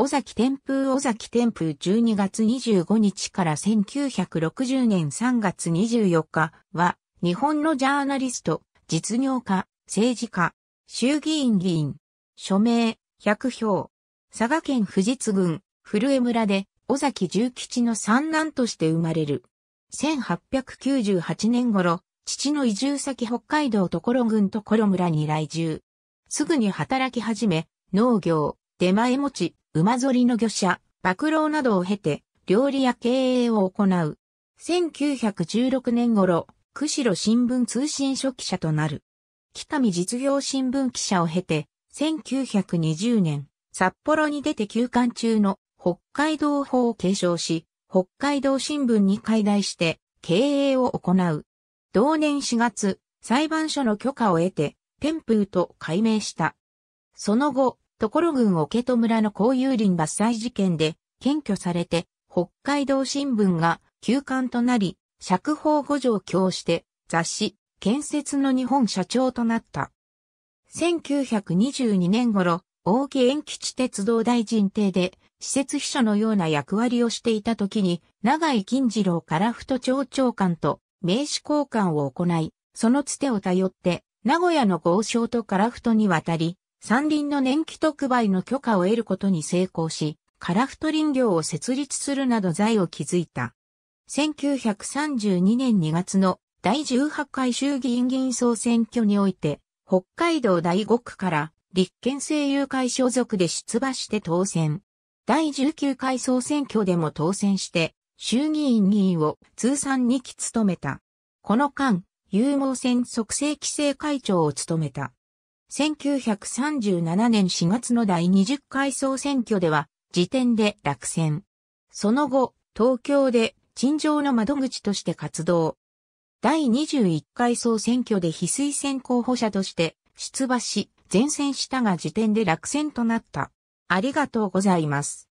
尾崎天風尾崎天風12月25日から1960年3月24日は、日本のジャーナリスト、実業家、政治家、衆議院議員、署名、百票。佐賀県富士津郡、古江村で、尾崎重吉の三男として生まれる。1898年頃、父の移住先北海道所郡所村に来住。すぐに働き始め、農業、出前持ち、馬ぞりの魚舎、爆露などを経て、料理や経営を行う。1916年頃、釧路新聞通信書記者となる。北見実業新聞記者を経て、1920年、札幌に出て休館中の北海道法を継承し、北海道新聞に解題して経営を行う。同年4月、裁判所の許可を得て、天風と改名した。その後、ところ郡桶戸村の公有林伐採事件で検挙されて、北海道新聞が休刊となり、釈放五条教して雑誌、建設の日本社長となった。1922年頃、大木延吉鉄道大臣邸で、施設秘書のような役割をしていた時に、長井金次郎から太町長官と名刺交換を行い、そのつてを頼って、名古屋の豪商と樺太に渡り、山林の年季特売の許可を得ることに成功し、カラフト林業を設立するなど財を築いた。1932年2月の第18回衆議院議員総選挙において、北海道第5区から立憲政友会所属で出馬して当選。第19回総選挙でも当選して、衆議院議員を通算2期務めた。この間、有毛線促成規制会長を務めた。1937年4月の第20回総選挙では、時点で落選。その後、東京で陳情の窓口として活動。第21回総選挙で非推薦候補者として出馬し、前線したが時点で落選となった。ありがとうございます。